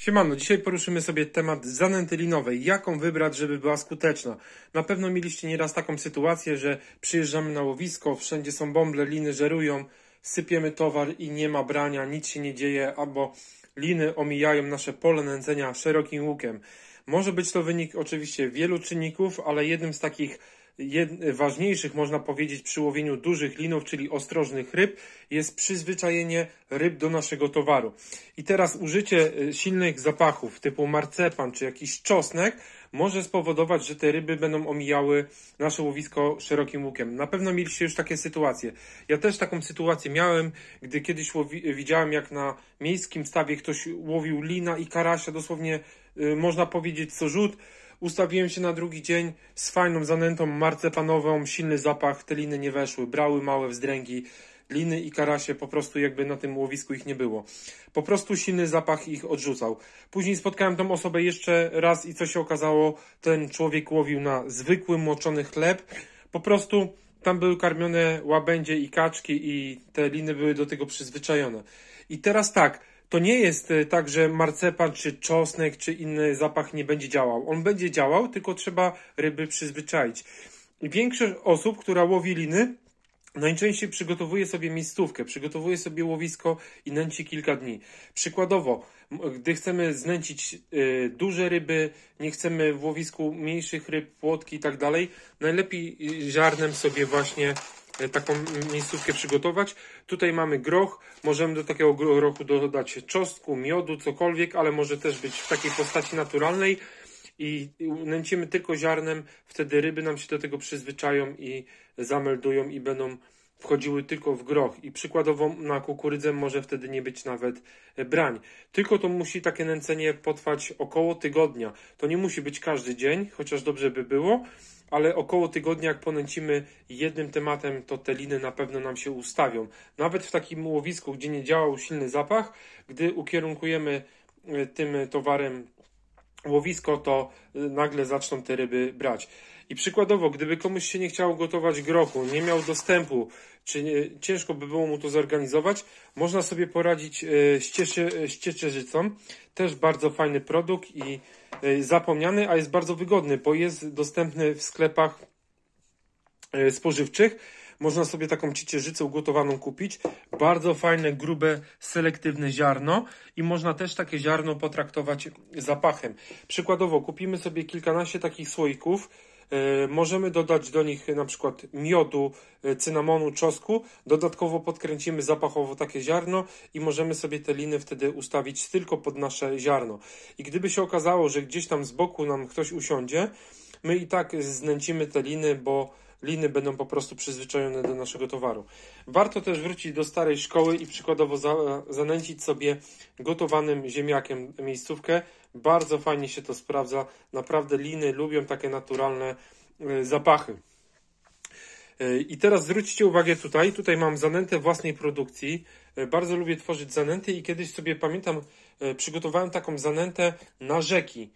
Siemano, dzisiaj poruszymy sobie temat zanentylinowej. Jaką wybrać, żeby była skuteczna? Na pewno mieliście nieraz taką sytuację, że przyjeżdżamy na łowisko, wszędzie są bąble, liny żerują, sypiemy towar i nie ma brania, nic się nie dzieje, albo liny omijają nasze pole nędzenia szerokim łukiem. Może być to wynik oczywiście wielu czynników, ale jednym z takich jed, ważniejszych, można powiedzieć, przy łowieniu dużych linów, czyli ostrożnych ryb, jest przyzwyczajenie ryb do naszego towaru. I teraz użycie y, silnych zapachów typu marcepan czy jakiś czosnek może spowodować, że te ryby będą omijały nasze łowisko szerokim łukiem. Na pewno mieliście już takie sytuacje. Ja też taką sytuację miałem, gdy kiedyś łowi, widziałem, jak na miejskim stawie ktoś łowił lina i karasia, dosłownie y, można powiedzieć, co rzut Ustawiłem się na drugi dzień z fajną zanętą marcepanową, silny zapach, te liny nie weszły, brały małe wzdręgi, liny i karasie po prostu jakby na tym łowisku ich nie było. Po prostu silny zapach ich odrzucał. Później spotkałem tą osobę jeszcze raz i co się okazało, ten człowiek łowił na zwykły moczony chleb. Po prostu tam były karmione łabędzie i kaczki i te liny były do tego przyzwyczajone. I teraz tak, to nie jest e, tak, że marcepan, czy czosnek, czy inny zapach nie będzie działał. On będzie działał, tylko trzeba ryby przyzwyczaić. Większość osób, która łowi liny, Najczęściej przygotowuje sobie miejscówkę, przygotowuje sobie łowisko i nęci kilka dni. Przykładowo, gdy chcemy znęcić y, duże ryby, nie chcemy w łowisku mniejszych ryb, płotki i tak dalej, najlepiej e, ziarnem sobie właśnie E, taką miejscówkę przygotować. Tutaj mamy groch, możemy do takiego grochu dodać czosnku, miodu, cokolwiek, ale może też być w takiej postaci naturalnej i nęcimy tylko ziarnem, wtedy ryby nam się do tego przyzwyczają i zameldują i będą wchodziły tylko w groch i przykładowo na kukurydzę może wtedy nie być nawet e, brań. Tylko to musi takie nęcenie potrwać około tygodnia. To nie musi być każdy dzień, chociaż dobrze by było, ale około tygodnia jak ponęcimy jednym tematem, to te liny na pewno nam się ustawią. Nawet w takim łowisku, gdzie nie działał silny zapach, gdy ukierunkujemy e, tym towarem łowisko, to e, nagle zaczną te ryby brać. I przykładowo, gdyby komuś się nie chciało gotować grochu, nie miał dostępu, czy nie, ciężko by było mu to zorganizować, można sobie poradzić e, ścieszy, Też bardzo fajny produkt i e, zapomniany, a jest bardzo wygodny, bo jest dostępny w sklepach e, spożywczych. Można sobie taką ciecierzycę ugotowaną kupić. Bardzo fajne, grube, selektywne ziarno i można też takie ziarno potraktować zapachem. Przykładowo kupimy sobie kilkanaście takich słoików, E, możemy dodać do nich na przykład miodu, e, cynamonu, czosku. Dodatkowo podkręcimy zapachowo takie ziarno i możemy sobie te liny wtedy ustawić tylko pod nasze ziarno. I gdyby się okazało, że gdzieś tam z boku nam ktoś usiądzie, my i tak znęcimy te liny, bo liny będą po prostu przyzwyczajone do naszego towaru. Warto też wrócić do starej szkoły i przykładowo za, zanęcić sobie gotowanym ziemniakiem miejscówkę. Bardzo fajnie się to sprawdza. Naprawdę liny lubią takie naturalne y, zapachy. Y, I teraz zwróćcie uwagę tutaj, tutaj mam zanętę własnej produkcji. Y, bardzo lubię tworzyć zanęty i kiedyś sobie pamiętam, przygotowałem taką zanętę na rzeki.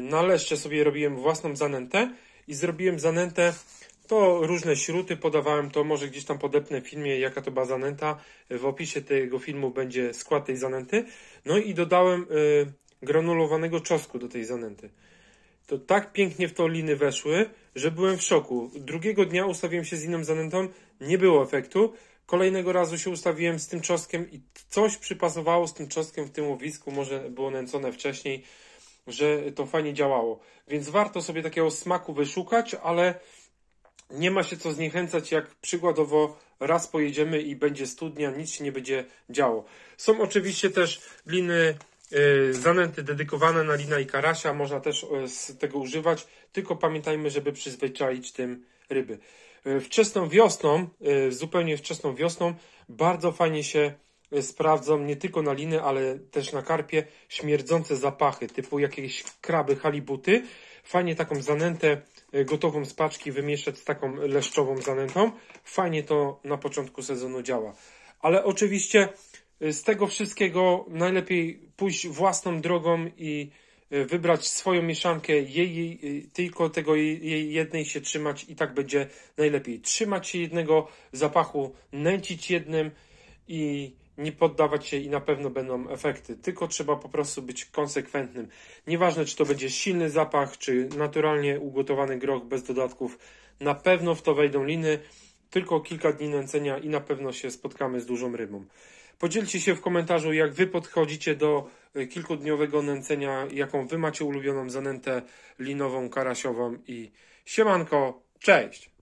Na leszcze sobie robiłem własną zanętę i zrobiłem zanętę to różne śruty podawałem, to może gdzieś tam podepnę w filmie, jaka to była zanęta. W opisie tego filmu będzie skład tej zanęty. No i dodałem y, granulowanego czosku do tej zanęty. To tak pięknie w to liny weszły, że byłem w szoku. Drugiego dnia ustawiłem się z inną zanętą, nie było efektu. Kolejnego razu się ustawiłem z tym czoskiem i coś przypasowało z tym czoskiem w tym łowisku, może było nęcone wcześniej, że to fajnie działało. Więc warto sobie takiego smaku wyszukać, ale nie ma się co zniechęcać, jak przykładowo raz pojedziemy i będzie studnia, nic się nie będzie działo. Są oczywiście też liny e, zanęty dedykowane na lina i karasia, można też e, z tego używać, tylko pamiętajmy, żeby przyzwyczaić tym ryby. E, wczesną wiosną, zupełnie wczesną wiosną, bardzo fajnie się sprawdzą nie tylko na liny, ale też na karpie śmierdzące zapachy, typu jakieś kraby, halibuty. Fajnie taką zanętę e, gotową z paczki wymieszać z taką leszczową zanętą. Fajnie to na początku sezonu działa. Ale oczywiście e, z tego wszystkiego najlepiej pójść własną drogą i e, wybrać swoją mieszankę, jej, jej tylko tego jej, jej, jednej się trzymać i tak będzie najlepiej. Trzymać się jednego zapachu, nęcić jednym i nie poddawać się i na pewno będą efekty, tylko trzeba po prostu być konsekwentnym. Nieważne, czy to będzie silny zapach, czy naturalnie ugotowany groch bez dodatków, na pewno w to wejdą liny, tylko kilka dni nęcenia i na pewno się spotkamy z dużą rybą. Podzielcie się w komentarzu, jak Wy podchodzicie do y, kilkudniowego nęcenia, jaką Wy macie ulubioną zanętę linową, karasiową i siemanko, cześć!